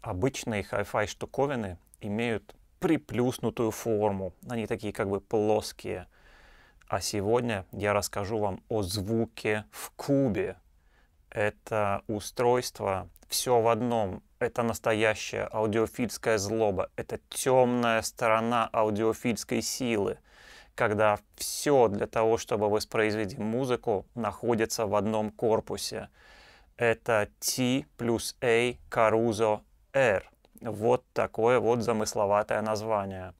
Обычные хай-фай штуковины имеют приплюснутую форму, они такие как бы плоские. А сегодня я расскажу вам о звуке в кубе. Это устройство все в одном. Это настоящая аудиофильская злоба. Это темная сторона аудиофильской силы, когда все для того, чтобы воспроизвести музыку, находится в одном корпусе. Это T плюс A Caruso R. Вот такое вот замысловатое название.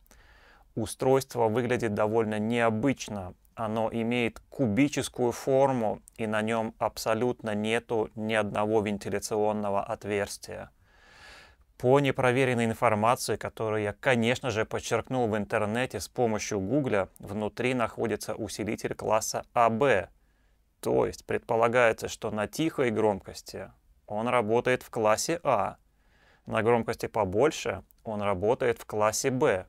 Устройство выглядит довольно необычно. Оно имеет кубическую форму, и на нем абсолютно нету ни одного вентиляционного отверстия. По непроверенной информации, которую я, конечно же, подчеркнул в интернете с помощью Гугля, внутри находится усилитель класса АБ. То есть предполагается, что на тихой громкости он работает в классе А, на громкости побольше он работает в классе B.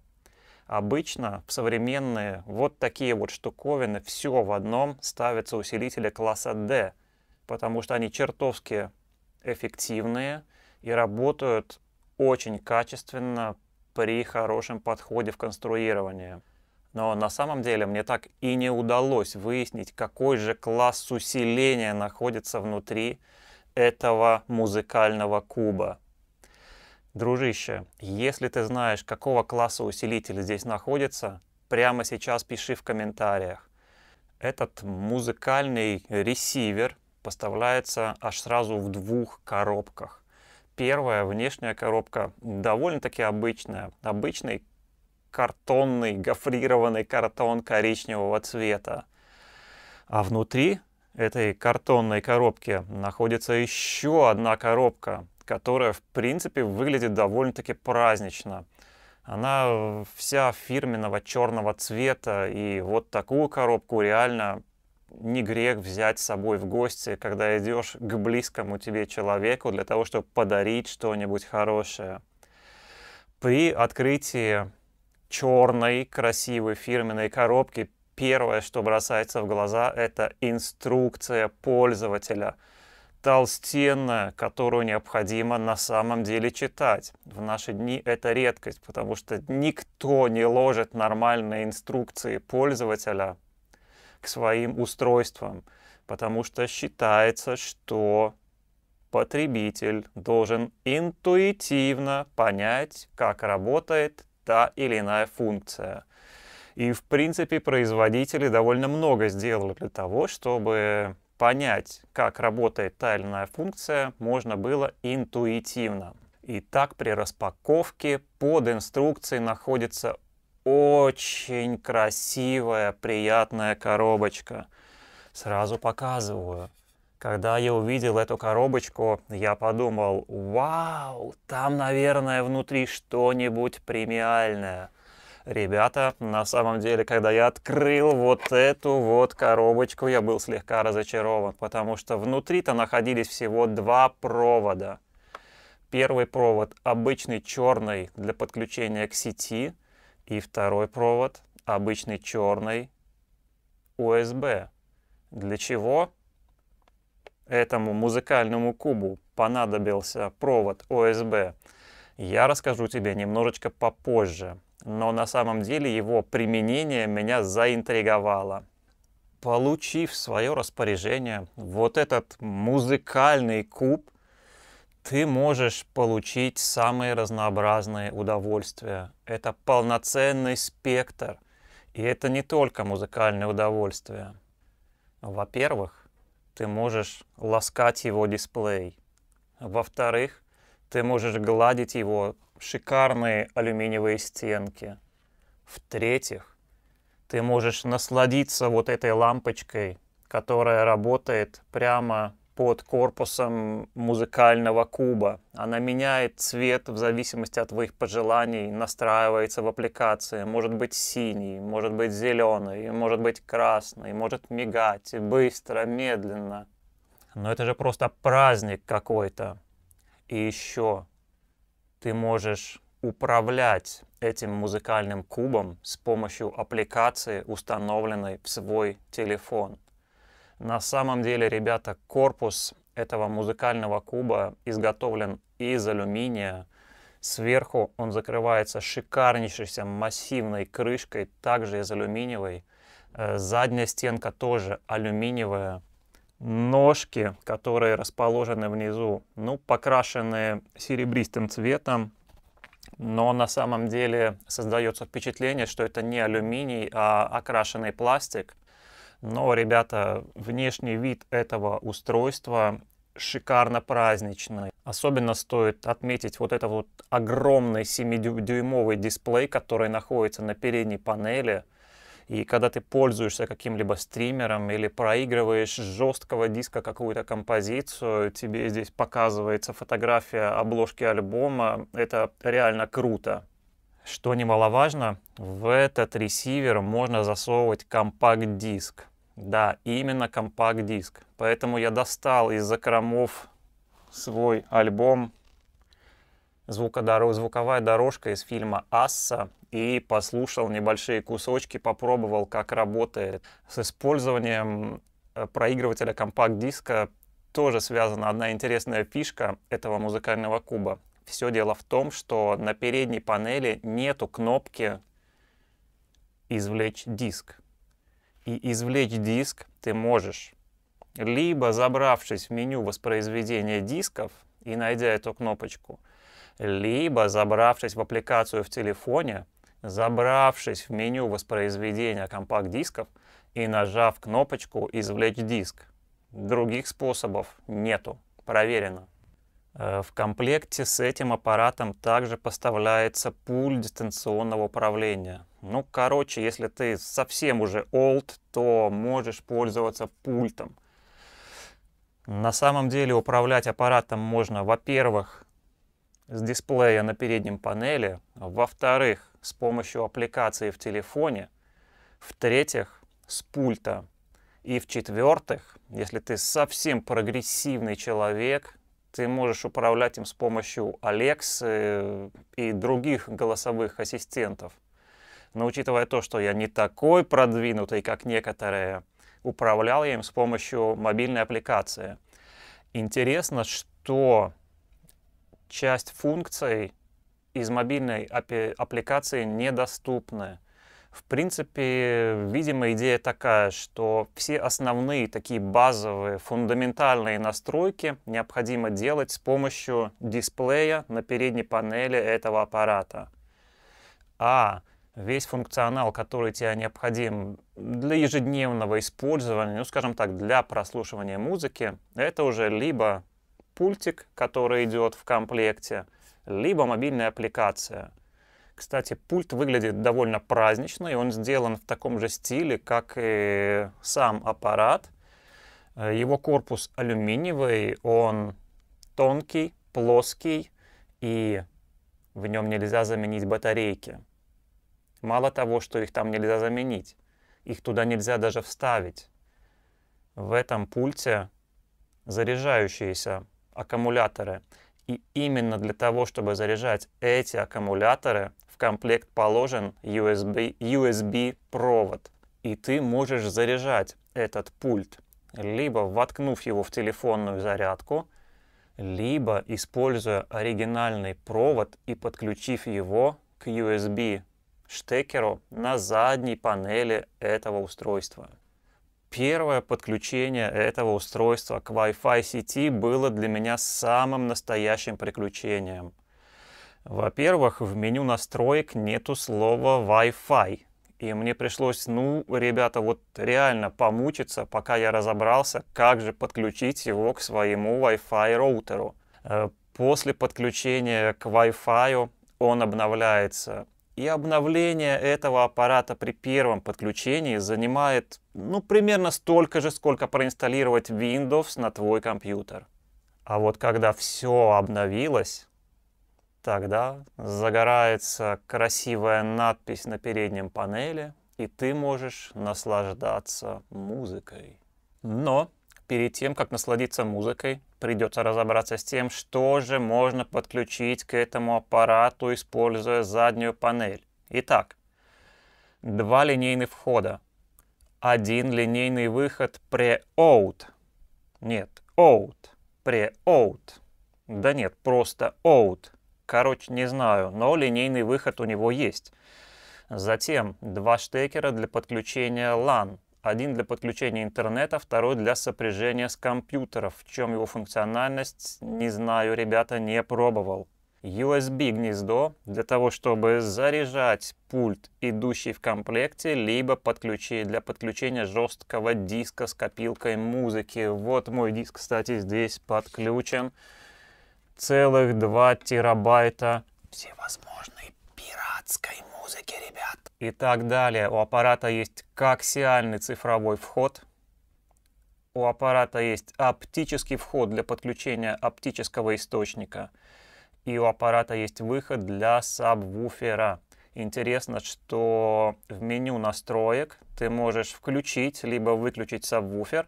Обычно в современные вот такие вот штуковины все в одном ставятся усилители класса D, потому что они чертовски эффективные и работают очень качественно при хорошем подходе в конструировании. Но на самом деле мне так и не удалось выяснить, какой же класс усиления находится внутри этого музыкального куба. Дружище, если ты знаешь, какого класса усилитель здесь находится, прямо сейчас пиши в комментариях. Этот музыкальный ресивер поставляется аж сразу в двух коробках. Первая внешняя коробка довольно-таки обычная. Обычный картонный, гофрированный картон коричневого цвета. А внутри этой картонной коробки находится еще одна коробка которая, в принципе, выглядит довольно-таки празднично. Она э, вся фирменного черного цвета, и вот такую коробку реально не грех взять с собой в гости, когда идешь к близкому тебе человеку для того, чтобы подарить что-нибудь хорошее. При открытии черной, красивой фирменной коробки первое, что бросается в глаза, это инструкция пользователя – толстенная, которую необходимо на самом деле читать. В наши дни это редкость, потому что никто не ложит нормальные инструкции пользователя к своим устройствам, потому что считается, что потребитель должен интуитивно понять, как работает та или иная функция. И, в принципе, производители довольно много сделали для того, чтобы понять, как работает та или иная функция, можно было интуитивно. И так при распаковке под инструкцией находится очень красивая, приятная коробочка. Сразу показываю. Когда я увидел эту коробочку, я подумал, вау, там, наверное, внутри что-нибудь премиальное – Ребята, на самом деле, когда я открыл вот эту вот коробочку, я был слегка разочарован, потому что внутри-то находились всего два провода. Первый провод обычный черный для подключения к сети, и второй провод обычный черный USB. Для чего? этому музыкальному кубу понадобился провод USB? я расскажу тебе немножечко попозже но на самом деле его применение меня заинтриговало. Получив в свое распоряжение вот этот музыкальный куб, ты можешь получить самые разнообразные удовольствия. Это полноценный спектр. И это не только музыкальное удовольствие. Во-первых, ты можешь ласкать его дисплей. Во-вторых, ты можешь гладить его шикарные алюминиевые стенки. В-третьих, ты можешь насладиться вот этой лампочкой, которая работает прямо под корпусом музыкального куба. Она меняет цвет в зависимости от твоих пожеланий, настраивается в аппликации. Может быть синий, может быть зеленый, может быть красный, может мигать быстро, медленно. Но это же просто праздник какой-то. И еще ты можешь управлять этим музыкальным кубом с помощью аппликации, установленной в свой телефон. На самом деле, ребята, корпус этого музыкального куба изготовлен из алюминия. Сверху он закрывается шикарнейшейся массивной крышкой, также из алюминиевой. Э, задняя стенка тоже алюминиевая ножки, которые расположены внизу, ну, покрашены серебристым цветом, но на самом деле создается впечатление, что это не алюминий, а окрашенный пластик. Но, ребята, внешний вид этого устройства шикарно праздничный. Особенно стоит отметить вот этот вот огромный 7-дюймовый дисплей, который находится на передней панели – и когда ты пользуешься каким-либо стримером или проигрываешь с жесткого диска какую-то композицию, тебе здесь показывается фотография обложки альбома. Это реально круто. Что немаловажно, в этот ресивер можно засовывать компакт-диск. Да, именно компакт-диск. Поэтому я достал из закромов свой альбом звукодор... звуковая дорожка из фильма «Асса» и послушал небольшие кусочки, попробовал, как работает. С использованием э, проигрывателя компакт-диска тоже связана одна интересная фишка этого музыкального куба. Все дело в том, что на передней панели нету кнопки «Извлечь диск». И извлечь диск ты можешь, либо забравшись в меню воспроизведения дисков и найдя эту кнопочку, либо забравшись в аппликацию в телефоне — забравшись в меню воспроизведения компакт-дисков и нажав кнопочку «Извлечь диск». Других способов нету, проверено. Э, в комплекте с этим аппаратом также поставляется пульт дистанционного управления. Ну, короче, если ты совсем уже old, то можешь пользоваться пультом. На самом деле управлять аппаратом можно, во-первых, с дисплея на переднем панели, во-вторых, с помощью аппликации в телефоне, в-третьих, с пульта, и в-четвертых, если ты совсем прогрессивный человек, ты можешь управлять им с помощью Alex э, и других голосовых ассистентов. Но учитывая то, что я не такой продвинутый, как некоторые, управлял я им с помощью мобильной аппликации. Интересно, что часть функций из мобильной аппликации недоступны. В принципе, видимо, идея такая, что все основные такие базовые, фундаментальные настройки необходимо делать с помощью дисплея на передней панели этого аппарата. А весь функционал, который тебе необходим для ежедневного использования, ну, скажем так, для прослушивания музыки, это уже либо пультик, который идет в комплекте, либо мобильная аппликация. Кстати, пульт выглядит довольно празднично, и он сделан в таком же стиле, как и сам аппарат. Э, его корпус алюминиевый, он тонкий, плоский, и в нем нельзя заменить батарейки. Мало того, что их там нельзя заменить, их туда нельзя даже вставить. В этом пульте заряжающиеся аккумуляторы. И именно для того, чтобы заряжать эти аккумуляторы, в комплект положен USB, USB провод. И ты можешь заряжать этот пульт, либо воткнув его в телефонную зарядку, либо используя оригинальный провод и подключив его к USB штекеру на задней панели этого устройства первое подключение этого устройства к Wi-Fi сети было для меня самым настоящим приключением. Во-первых, в меню настроек нету слова Wi-Fi. И мне пришлось, ну, ребята, вот реально помучиться, пока я разобрался, как же подключить его к своему Wi-Fi роутеру. Э, после подключения к Wi-Fi он обновляется и обновление этого аппарата при первом подключении занимает ну, примерно столько же, сколько проинсталлировать Windows на твой компьютер. А вот когда все обновилось, тогда загорается красивая надпись на переднем панели, и ты можешь наслаждаться музыкой. Но перед тем, как насладиться музыкой, придется разобраться с тем, что же можно подключить к этому аппарату, используя заднюю панель. Итак, два линейных входа, один линейный выход pre-out. Нет, out, pre-out. Да нет, просто out. Короче, не знаю, но линейный выход у него есть. Затем два штекера для подключения LAN, один для подключения интернета, второй для сопряжения с компьютеров. В чем его функциональность, не знаю, ребята, не пробовал. USB гнездо для того, чтобы заряжать пульт, идущий в комплекте, либо подключи, для подключения жесткого диска с копилкой музыки. Вот мой диск, кстати, здесь подключен. Целых 2 терабайта всевозможных пиратской музыки, ребят. И так далее. У аппарата есть коаксиальный цифровой вход. У аппарата есть оптический вход для подключения оптического источника. И у аппарата есть выход для сабвуфера. Интересно, что в меню настроек ты можешь включить либо выключить сабвуфер,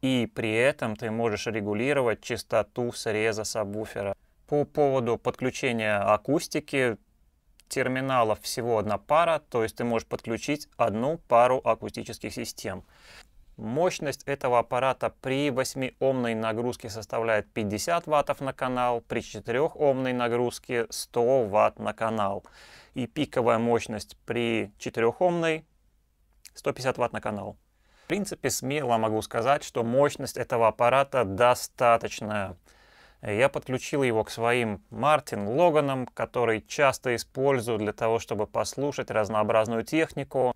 и при этом ты можешь регулировать частоту среза сабвуфера. По поводу подключения акустики, терминалов всего одна пара, то есть ты можешь подключить одну пару акустических систем. Мощность этого аппарата при 8-омной нагрузке составляет 50 ваттов на канал, при 4-омной нагрузке 100 ватт на канал. И пиковая мощность при 4-омной 150 ватт на канал. В принципе, смело могу сказать, что мощность этого аппарата достаточная. Э, я подключил его к своим Мартин Логанам, который часто использую для того, чтобы послушать разнообразную технику.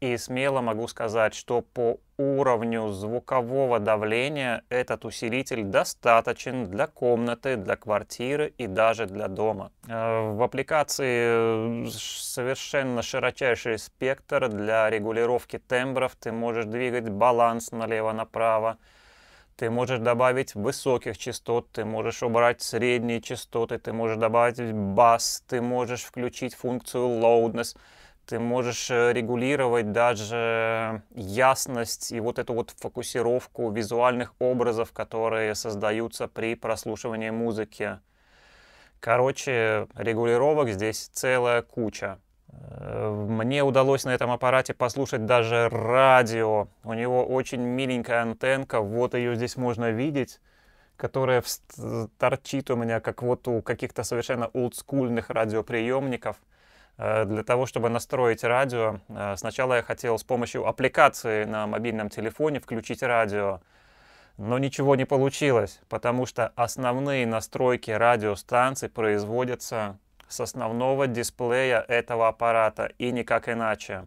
И смело могу сказать, что по уровню звукового давления этот усилитель достаточен для комнаты, для квартиры и даже для дома. Э, в аппликации э, совершенно широчайший спектр для регулировки тембров. Ты можешь двигать баланс налево-направо, ты можешь добавить высоких частот, ты можешь убрать средние частоты, ты можешь добавить бас, ты можешь включить функцию loudness, ты можешь э, регулировать даже ясность и вот эту вот фокусировку визуальных образов, которые создаются при прослушивании музыки. Короче, регулировок здесь целая куча. Мне удалось на этом аппарате послушать даже радио. У него очень миленькая антенка, вот ее здесь можно видеть, которая торчит у меня, как вот у каких-то совершенно олдскульных радиоприемников. Э, для того, чтобы настроить радио, э, сначала я хотел с помощью аппликации на мобильном телефоне включить радио, но ничего не получилось, потому что основные настройки радиостанций производятся с основного дисплея этого аппарата и никак иначе.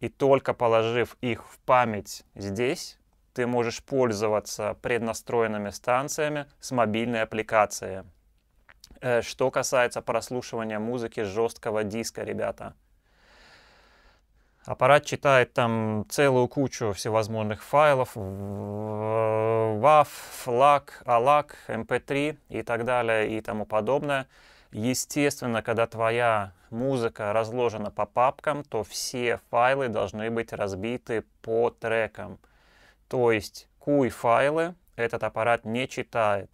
И только положив их в память здесь, ты можешь пользоваться преднастроенными станциями с мобильной аппликацией. Что касается прослушивания музыки с жесткого диска, ребята. Аппарат читает там целую кучу всевозможных файлов, WAV, FLAC, ALAC, MP3 и так далее и тому подобное. Естественно, когда твоя музыка разложена по папкам, то все файлы должны быть разбиты по трекам. То есть куй файлы этот аппарат не читает.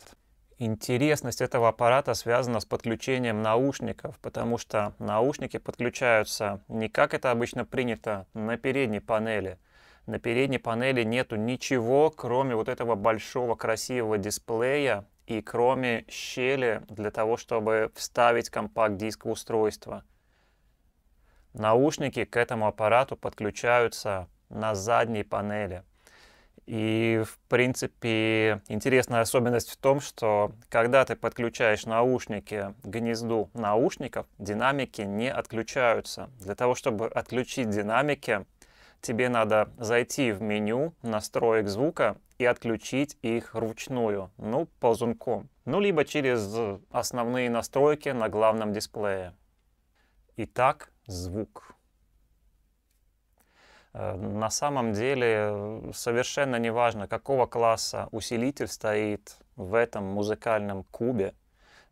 Интересность этого аппарата связана с подключением наушников, потому что наушники подключаются не как это обычно принято на передней панели. На передней панели нету ничего, кроме вот этого большого красивого дисплея и кроме щели для того, чтобы вставить компакт-диск в устройство. Наушники к этому аппарату подключаются на задней панели. И, в принципе, интересная особенность в том, что когда ты подключаешь наушники к гнезду наушников, динамики не отключаются. Для того, чтобы отключить динамики, тебе надо зайти в меню настроек звука и отключить их ручную, ну, ползунком, ну, либо через основные настройки на главном дисплее. Итак, звук. Э, на самом деле совершенно не важно, какого класса усилитель стоит в этом музыкальном кубе,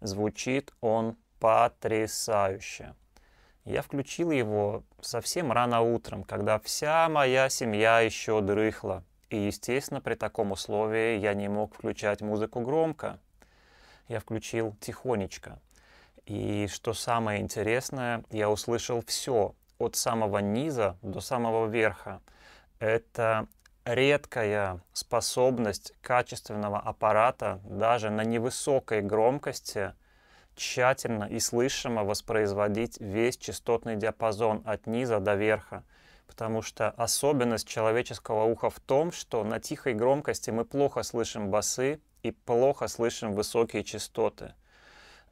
звучит он потрясающе. Я включил его совсем рано утром, когда вся моя семья еще дрыхла. И, естественно, при таком условии я не мог включать музыку громко. Я включил тихонечко. И что самое интересное, я услышал все, от самого низа до самого верха. Это редкая способность качественного аппарата даже на невысокой громкости – тщательно и слышимо воспроизводить весь частотный диапазон от низа до верха, потому что особенность человеческого уха в том, что на тихой громкости мы плохо слышим басы и плохо слышим высокие частоты.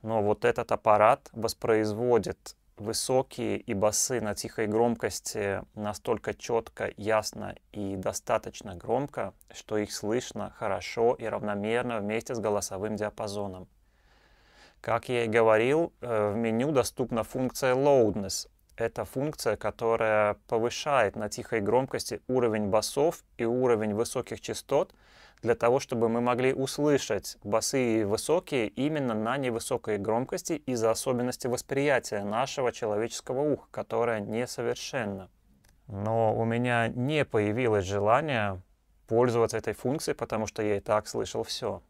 Но вот этот аппарат воспроизводит высокие и басы на тихой громкости настолько четко, ясно и достаточно громко, что их слышно хорошо и равномерно вместе с голосовым диапазоном. Как я и говорил, э, в меню доступна функция loudness. Это функция, которая повышает на тихой громкости уровень басов и уровень высоких частот, для того, чтобы мы могли услышать басы высокие именно на невысокой громкости из-за особенности восприятия нашего человеческого уха, которое несовершенно. Но у меня не появилось желания пользоваться этой функцией, потому что я и так слышал все.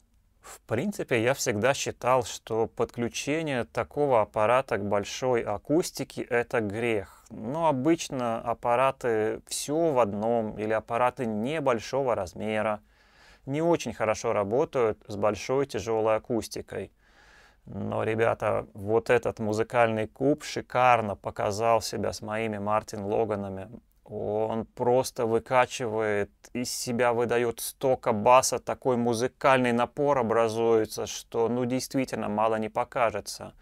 В принципе, я всегда считал, что подключение такого аппарата к большой акустике – это грех. Но обычно аппараты все в одном или аппараты небольшого размера не очень хорошо работают с большой тяжелой акустикой. Но, ребята, вот этот музыкальный куб шикарно показал себя с моими Мартин Логанами. Он просто выкачивает из себя, выдает столько баса, такой музыкальный напор образуется, что ну действительно мало не покажется.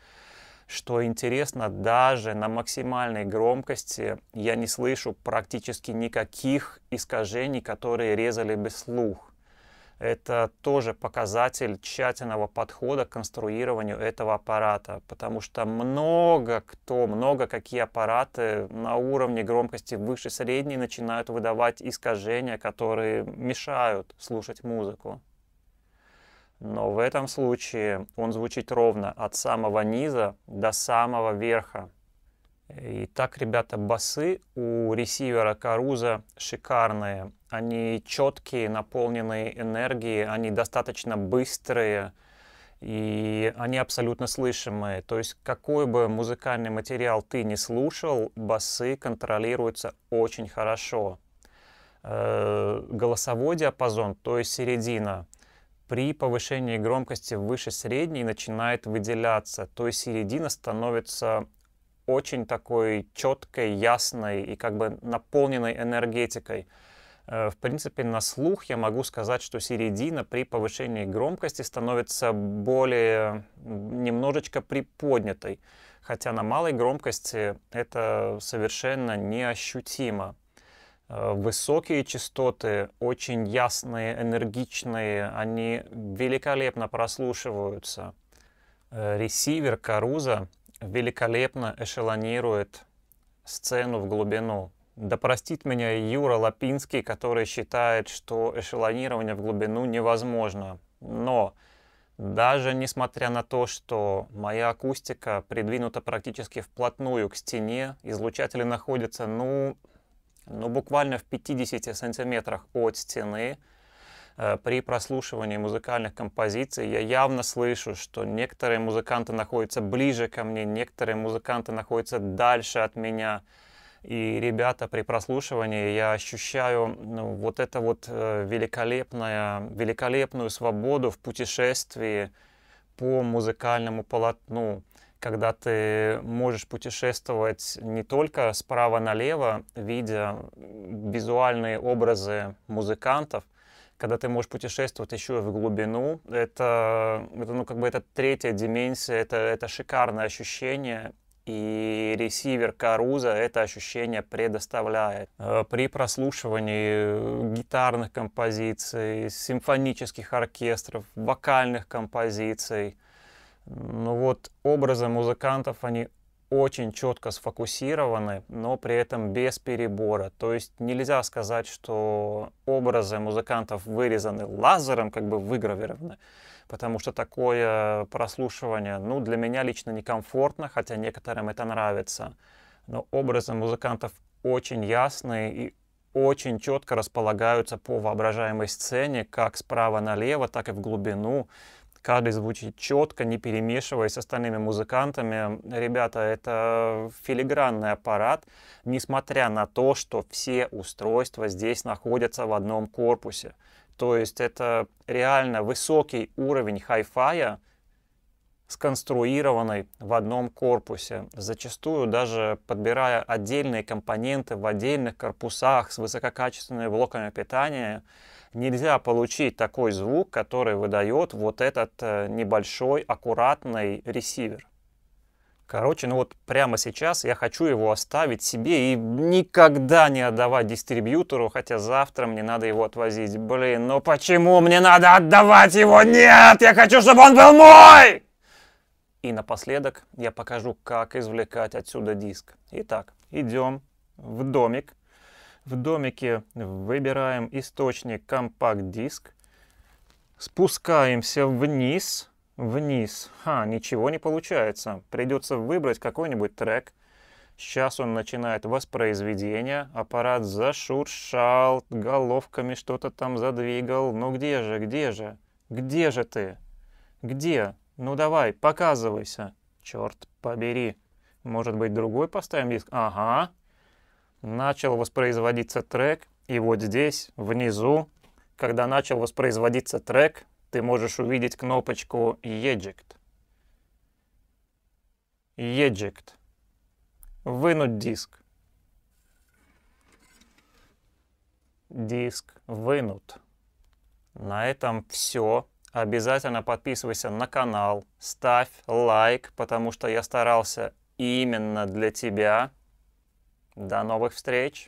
Что интересно, даже на максимальной громкости я не слышу практически никаких искажений, которые резали бы слух это тоже показатель тщательного подхода к конструированию этого аппарата, потому что много кто, много какие аппараты на уровне громкости выше средней начинают выдавать искажения, которые мешают слушать музыку. Но в этом случае он звучит ровно от самого низа до самого верха. И так, ребята, басы у ресивера Каруза шикарные. Они четкие, наполненные энергией, они достаточно быстрые и они абсолютно слышимые. То есть какой бы музыкальный материал ты не слушал, басы контролируются очень хорошо. Э, голосовой диапазон, то есть середина, при повышении громкости выше средней начинает выделяться, то есть середина становится очень такой четкой, ясной и как бы наполненной энергетикой. Э, в принципе, на слух я могу сказать, что середина при повышении громкости становится более немножечко приподнятой, хотя на малой громкости это совершенно неощутимо. Э, высокие частоты, очень ясные, энергичные, они великолепно прослушиваются. Э, ресивер Каруза — великолепно эшелонирует сцену в глубину. Да простит меня Юра Лапинский, который считает, что эшелонирование в глубину невозможно. Но даже несмотря на то, что моя акустика придвинута практически вплотную к стене, излучатели находятся, ну, ну буквально в 50 сантиметрах от стены, Э, при прослушивании музыкальных композиций я явно слышу, что некоторые музыканты находятся ближе ко мне, некоторые музыканты находятся дальше от меня. И, ребята, при прослушивании я ощущаю ну, вот это вот э, великолепное, великолепную свободу в путешествии по музыкальному полотну когда ты можешь путешествовать не только справа налево, видя визуальные образы музыкантов, когда ты можешь путешествовать еще и в глубину, это, это ну, как бы это третья дименсия, это, это шикарное ощущение, и ресивер Каруза это ощущение предоставляет. Э, при прослушивании гитарных композиций, симфонических оркестров, вокальных композиций, ну вот образы музыкантов, они очень четко сфокусированы, но при этом без перебора. То есть нельзя сказать, что образы музыкантов вырезаны лазером, как бы выгравированы, потому что такое прослушивание, ну, для меня лично некомфортно, хотя некоторым это нравится. Но образы музыкантов очень ясные и очень четко располагаются по воображаемой сцене, как справа налево, так и в глубину каждый звучит четко, не перемешиваясь с остальными музыкантами. Ребята, это филигранный аппарат, несмотря на то, что все устройства здесь находятся в одном корпусе. То есть это реально высокий уровень хай-фая, сконструированной в одном корпусе, зачастую даже подбирая отдельные компоненты в отдельных корпусах с высококачественными блоками питания, нельзя получить такой звук, который выдает вот этот э, небольшой аккуратный ресивер. Короче, ну вот прямо сейчас я хочу его оставить себе и никогда не отдавать дистрибьютору, хотя завтра мне надо его отвозить. Блин, ну почему мне надо отдавать его? Нет, я хочу, чтобы он был мой! И напоследок я покажу, как извлекать отсюда диск. Итак, идем в домик в домике выбираем источник компакт-диск. Спускаемся вниз. Вниз. Ха, ничего не получается. Придется выбрать какой-нибудь трек. Сейчас он начинает воспроизведение. Аппарат зашуршал, головками что-то там задвигал. Ну где же, где же? Где же ты? Где? Ну давай, показывайся. Черт побери. Может быть, другой поставим диск? Ага начал воспроизводиться трек. И вот здесь, внизу, когда начал воспроизводиться трек, ты можешь увидеть кнопочку Eject. Eject. Вынуть диск. Диск вынут. На этом все. Обязательно подписывайся на канал, ставь лайк, потому что я старался именно для тебя. До новых встреч!